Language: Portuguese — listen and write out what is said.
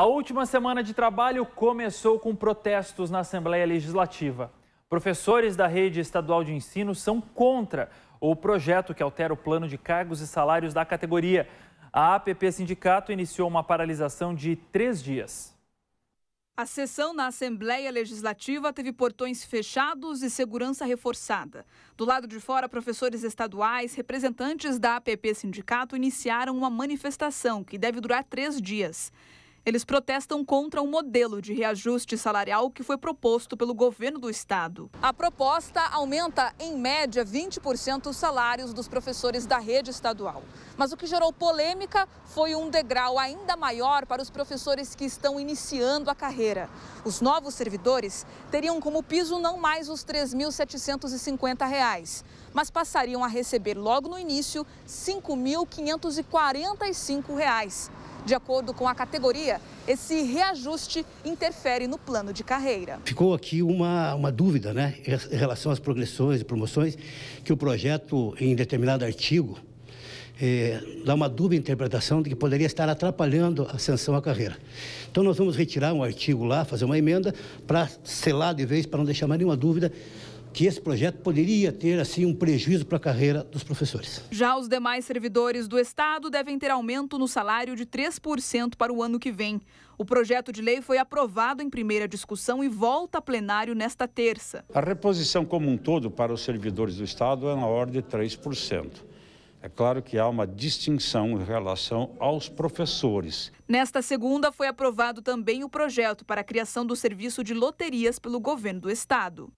A última semana de trabalho começou com protestos na Assembleia Legislativa. Professores da rede estadual de ensino são contra o projeto que altera o plano de cargos e salários da categoria. A APP Sindicato iniciou uma paralisação de três dias. A sessão na Assembleia Legislativa teve portões fechados e segurança reforçada. Do lado de fora, professores estaduais, representantes da APP Sindicato, iniciaram uma manifestação que deve durar três dias. Eles protestam contra o um modelo de reajuste salarial que foi proposto pelo governo do estado. A proposta aumenta, em média, 20% os salários dos professores da rede estadual. Mas o que gerou polêmica foi um degrau ainda maior para os professores que estão iniciando a carreira. Os novos servidores teriam como piso não mais os R$ 3.750, mas passariam a receber logo no início R$ 5.545. De acordo com a categoria, esse reajuste interfere no plano de carreira. Ficou aqui uma, uma dúvida, né, em relação às progressões e promoções, que o projeto, em determinado artigo, é, dá uma dúvida interpretação de que poderia estar atrapalhando a ascensão à carreira. Então nós vamos retirar um artigo lá, fazer uma emenda para selar de vez, para não deixar mais nenhuma dúvida que esse projeto poderia ter assim um prejuízo para a carreira dos professores. Já os demais servidores do estado devem ter aumento no salário de 3% para o ano que vem. O projeto de lei foi aprovado em primeira discussão e volta a plenário nesta terça. A reposição como um todo para os servidores do estado é na ordem de 3%. É claro que há uma distinção em relação aos professores. Nesta segunda, foi aprovado também o projeto para a criação do serviço de loterias pelo governo do estado.